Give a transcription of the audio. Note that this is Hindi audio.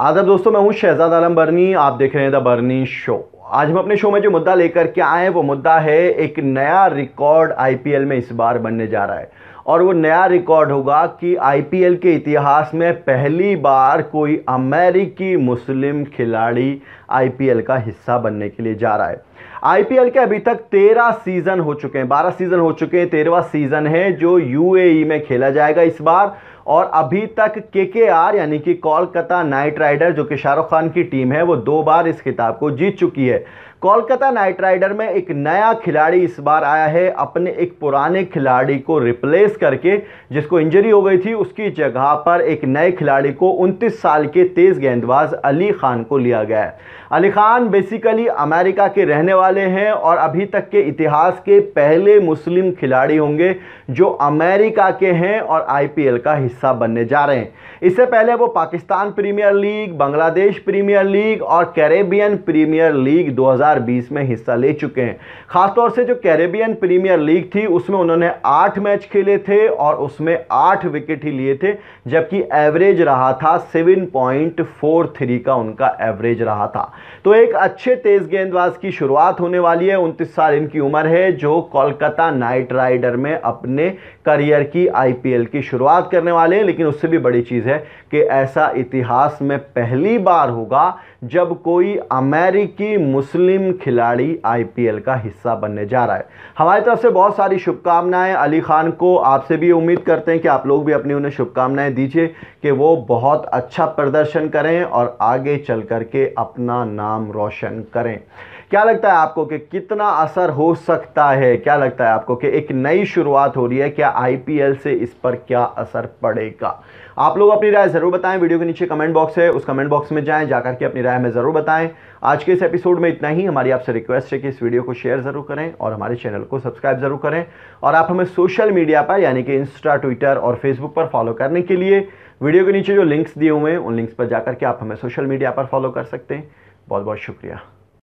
आदर दोस्तों मैं हूँ शहजाद आलम बर्नी आप देख रहे हैं द बर्नी शो आज हम अपने शो में जो मुद्दा लेकर के आए हैं वो मुद्दा है एक नया रिकॉर्ड आईपीएल में इस बार बनने जा रहा है और वो नया रिकॉर्ड होगा कि आईपीएल के इतिहास में पहली बार कोई अमेरिकी मुस्लिम खिलाड़ी आईपीएल का हिस्सा बनने के लिए जा रहा है आईपीएल के अभी तक तेरह सीजन हो चुके हैं बारह सीजन हो चुके हैं तेरहवा सीजन है जो यूएई e में खेला जाएगा इस बार और अभी तक केकेआर यानी कि कोलकाता नाइट राइडर जो कि शाहरुख खान की टीम है वो दो बार इस खिताब को जीत चुकी है कोलकाता नाइट राइडर में एक नया खिलाड़ी इस बार आया है अपने एक पुराने खिलाड़ी को रिप्लेस करके जिसको इंजरी हो गई थी उसकी जगह पर एक नए खिलाड़ी को 29 साल के तेज़ गेंदबाज अली खान को लिया गया है अली खान बेसिकली अमेरिका के रहने रहने वाले हैं और अभी तक के इतिहास के पहले मुस्लिम खिलाड़ी होंगे जो अमेरिका के हैं और आईपीएल का हिस्सा बनने जा रहे हैं इससे पहले वो Pakistan premier league Bangladesh premier league और कैरेबियन प्रीमियर लीग 2020 में हिस्सा ले चुके हैं खासतौर से जो कैरेबियन प्रीमियर लीग थी उसमें उन्होंने आठ मैच खेले थे और उसमें आठ विकेट ही लिए थे जबकि एवरेज रहा था सेवन पॉइंट फोर थ्री का उनका एवरेज रहा था तो एक अच्छे तेज गेंदबाज की शुरुआत शुरुआत होने वाली है उनतीस साल इनकी उम्र है जो कोलकाता नाइट राइडर में अपने करियर की आईपीएल की शुरुआत करने वाले हैं लेकिन उससे भी बड़ी चीज़ है कि ऐसा इतिहास में पहली बार होगा जब कोई अमेरिकी मुस्लिम खिलाड़ी आईपीएल का हिस्सा बनने जा रहा है हमारी तरफ से बहुत सारी शुभकामनाएं अली खान को आपसे भी उम्मीद करते हैं कि आप लोग भी अपनी उन्हें शुभकामनाएं दीजिए कि वो बहुत अच्छा प्रदर्शन करें और आगे चल करके अपना नाम रोशन करें क्या लगता है लगता है आपको कि कितना असर हो सकता है क्या लगता है आपको कि एक नई शुरुआत हो रही है क्या आईपीएल से इस पर क्या असर पड़ेगा आप लोग अपनी राय ज़रूर बताएं वीडियो के नीचे कमेंट बॉक्स है उस कमेंट बॉक्स में जाएं जाकर के अपनी राय में ज़रूर बताएं आज के इस एपिसोड में इतना ही हमारी आपसे रिक्वेस्ट है कि इस वीडियो को शेयर ज़रूर करें और हमारे चैनल को सब्सक्राइब ज़रूर करें और आप हमें सोशल मीडिया पर यानी कि इंस्टा ट्विटर और फेसबुक पर फॉलो करने के लिए वीडियो के नीचे जो लिंक्स दिए हुए हैं उन लिंक्स पर जाकर के आप हमें सोशल मीडिया पर फॉलो कर सकते हैं बहुत बहुत शुक्रिया